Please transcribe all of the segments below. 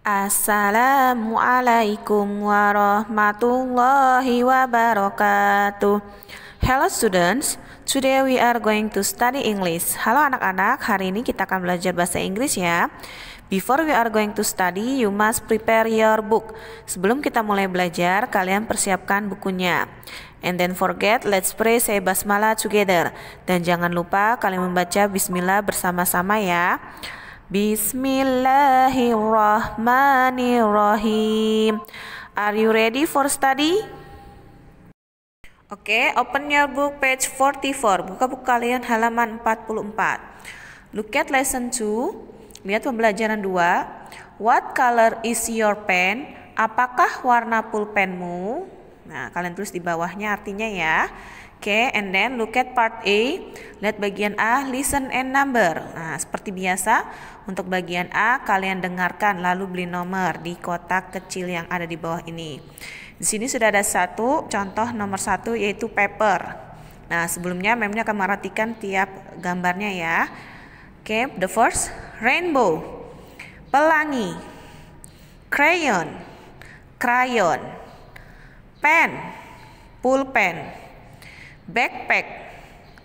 Assalamualaikum warahmatullahi wabarakatuh. Hello students, today we are going to study English. Halo anak-anak, hari ini kita akan belajar bahasa Inggris ya. Before we are going to study, you must prepare your book. Sebelum kita mulai belajar, kalian persiapkan bukunya. And then forget, let's pray, say basmala together. Dan jangan lupa kalian membaca bismillah bersama-sama ya. Bismillahirrahmanirrahim. Are you ready for study? Oke, okay, open your book page 44. Buka buku kalian halaman 44. Look at lesson 2. Lihat pembelajaran 2. What color is your pen? Apakah warna pulpenmu? Nah, kalian tulis di bawahnya artinya ya. Oke, okay, and then look at part A. Lihat bagian A, listen and number. Nah, seperti biasa, untuk bagian A kalian dengarkan lalu beli nomor di kotak kecil yang ada di bawah ini. Di sini sudah ada satu contoh nomor satu yaitu paper. Nah, sebelumnya memnya akan merhatikan tiap gambarnya ya. Oke, okay, the first rainbow, pelangi, crayon, crayon, pen, pulpen backpack,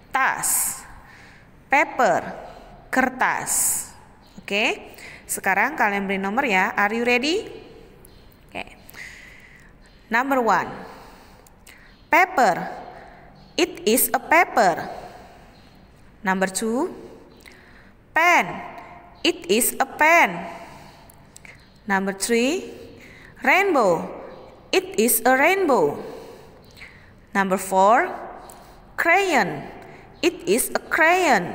tas, paper, kertas. Oke. Sekarang kalian beri nomor ya. Are you ready? Oke. Number one. Paper. It is a paper. Number two. Pen. It is a pen. Number three. Rainbow. It is a rainbow. Number four. Crayon. It is a crayon.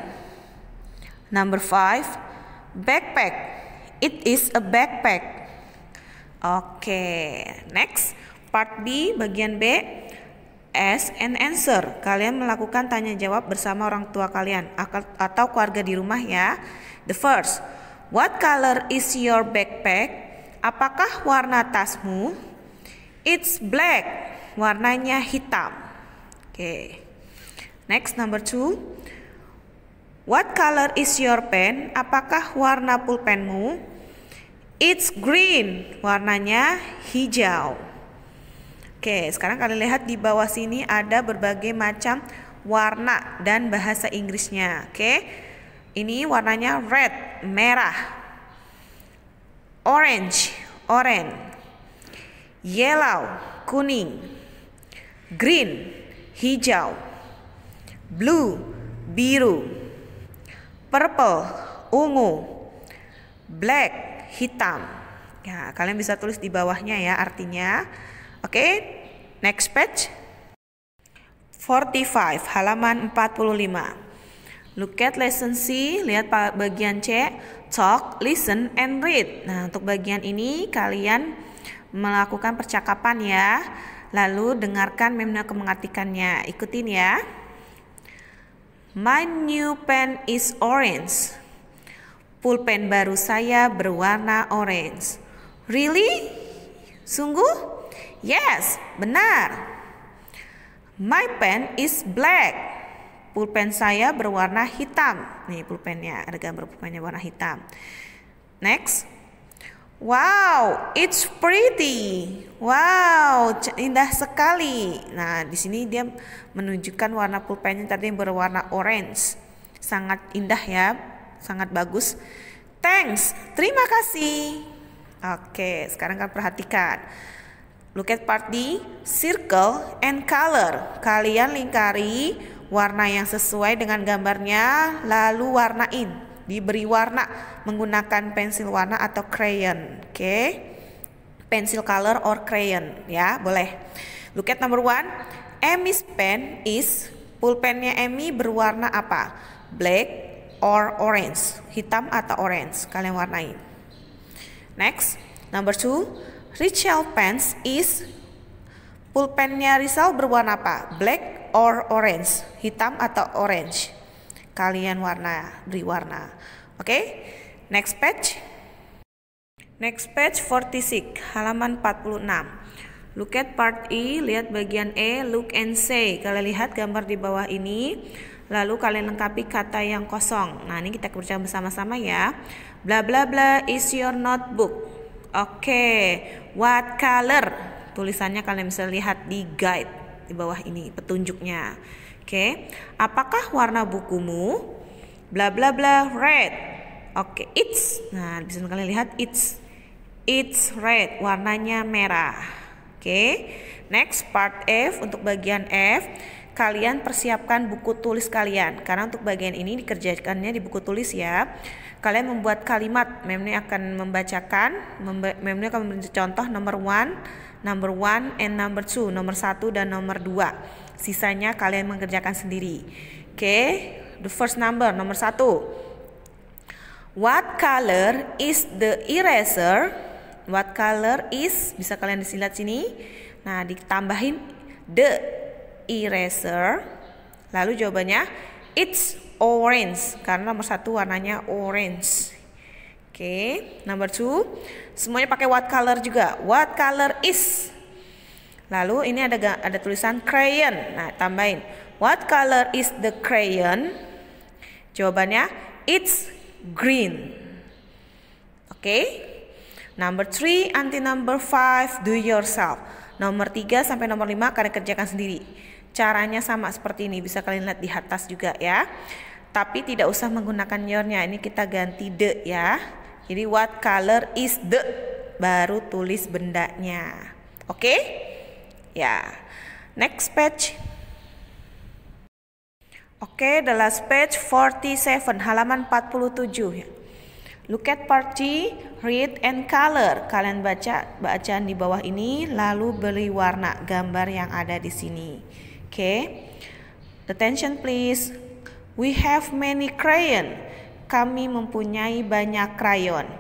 Number five, backpack. It is a backpack. Oke, okay. next part B bagian B as an answer. Kalian melakukan tanya jawab bersama orang tua kalian atau keluarga di rumah ya. The first, what color is your backpack? Apakah warna tasmu? It's black. Warnanya hitam. Oke. Okay. Next number two. What color is your pen? Apakah warna pulpenmu? It's green. Warnanya hijau. Oke, sekarang kalian lihat di bawah sini ada berbagai macam warna dan bahasa Inggrisnya. Oke. Ini warnanya red, merah. Orange, orange. Yellow, kuning. Green, hijau blue biru purple ungu black hitam ya kalian bisa tulis di bawahnya ya artinya oke okay, next page 45 halaman 45 look at lesson C lihat bagian C talk listen and read nah untuk bagian ini kalian melakukan percakapan ya Lalu dengarkan memna kemengatikannya Ikutin ya. My new pen is orange. Pulpen baru saya berwarna orange. Really? Sungguh? Yes, benar. My pen is black. Pulpen saya berwarna hitam. Nih pulpennya, ada gambar pulpennya warna hitam. Next. Wow, it's pretty. Wow, indah sekali. Nah, di sini dia menunjukkan warna pulpennya tadi yang berwarna orange. Sangat indah ya, sangat bagus. Thanks, terima kasih. Oke, sekarang kalian perhatikan. Look at part D, circle and color. Kalian lingkari warna yang sesuai dengan gambarnya, lalu warnain. Diberi warna menggunakan pensil warna atau crayon. Oke. Okay pencil color or crayon ya boleh look at number one Emmy's pen is pulpennya Emmy berwarna apa black or orange hitam atau orange kalian warnain. next number two Rachel pens is pulpennya Rizal berwarna apa black or orange hitam atau orange kalian warna beri warna oke okay? next page Next page 46, halaman 46. Look at part E, lihat bagian E, look and say. Kalian lihat gambar di bawah ini, lalu kalian lengkapi kata yang kosong. Nah, ini kita kerjakan bersama-sama ya. Bla bla bla is your notebook. Oke, okay. what color? Tulisannya kalian bisa lihat di guide di bawah ini petunjuknya. Oke, okay. apakah warna bukumu? Bla bla bla red. Oke, okay. it's. Nah, bisa kalian lihat it's It's red, warnanya merah. Oke. Okay. Next part F untuk bagian F, kalian persiapkan buku tulis kalian karena untuk bagian ini dikerjakannya di buku tulis ya. Kalian membuat kalimat, memnya akan membacakan, memnya akan memberi contoh number one, number one and number two, nomor satu dan nomor dua. Sisanya kalian mengerjakan sendiri. Oke, okay. the first number, nomor satu. What color is the eraser? What color is? Bisa kalian lihat sini. Nah, ditambahin the eraser. Lalu jawabannya it's orange karena nomor satu warnanya orange. Oke, okay. number two semuanya pakai what color juga. What color is? Lalu ini ada ada tulisan crayon. Nah, tambahin what color is the crayon? Jawabannya it's green. Oke, okay. Number 3 anti number 5 do yourself. Nomor 3 sampai nomor 5 kalian kerjakan sendiri. Caranya sama seperti ini, bisa kalian lihat di atas juga ya. Tapi tidak usah menggunakan your-nya. Ini kita ganti the ya. Jadi what color is the? Baru tulis bendanya. Oke? Okay? Ya. Next page. Oke, okay, the last page 47 halaman 47 ya. Look at part C, read and color. Kalian baca bacaan di bawah ini lalu beri warna gambar yang ada di sini. Oke. Okay. Attention please. We have many crayon. Kami mempunyai banyak krayon.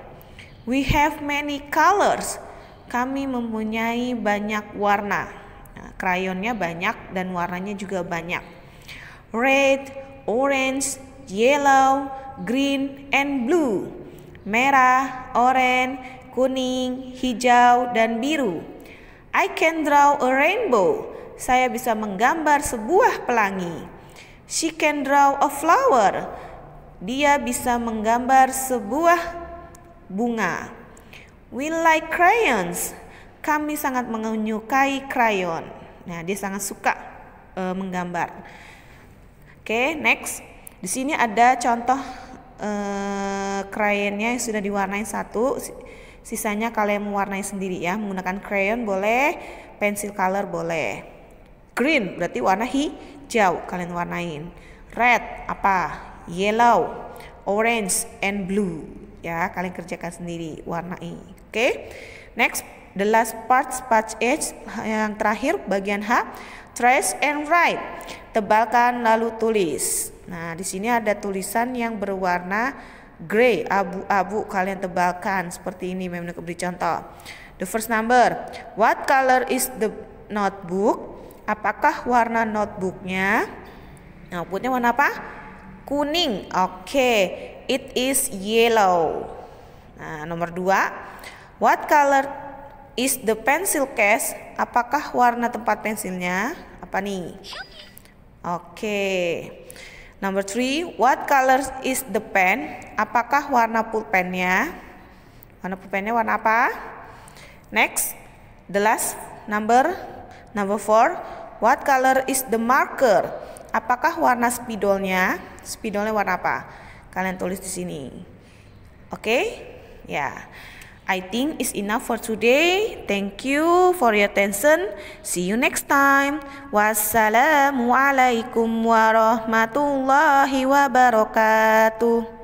We have many colors. Kami mempunyai banyak warna. Nah, krayonnya banyak dan warnanya juga banyak. Red, orange, yellow, green, and blue merah, oranye, kuning, hijau, dan biru. I can draw a rainbow. Saya bisa menggambar sebuah pelangi. She can draw a flower. Dia bisa menggambar sebuah bunga. We like crayons. Kami sangat menyukai crayon. Nah, dia sangat suka uh, menggambar. Oke, okay, next. Di sini ada contoh eh, krayonnya yang sudah diwarnai satu sisanya kalian mewarnai sendiri ya menggunakan krayon boleh pensil color boleh green berarti warna hijau kalian warnain red apa yellow orange and blue ya kalian kerjakan sendiri warnai oke okay? next the last part patch edge yang terakhir bagian H trace and write tebalkan lalu tulis Nah, di sini ada tulisan yang berwarna gray, abu-abu kalian tebalkan seperti ini memang beri contoh. The first number, what color is the notebook? Apakah warna notebooknya? Notebooknya warna apa? Kuning. Oke, okay. it is yellow. Nah, nomor dua, what color is the pencil case? Apakah warna tempat pensilnya? Apa nih? Oke. Okay. Number three, what color is the pen? Apakah warna pulpennya? Warna pulpennya warna apa? Next, the last number, number four, what color is the marker? Apakah warna spidolnya? Spidolnya warna apa? Kalian tulis di sini. Oke? Okay? Ya. Yeah. I think it's enough for today. Thank you for your attention. See you next time. Wassalamualaikum warahmatullahi wabarakatuh.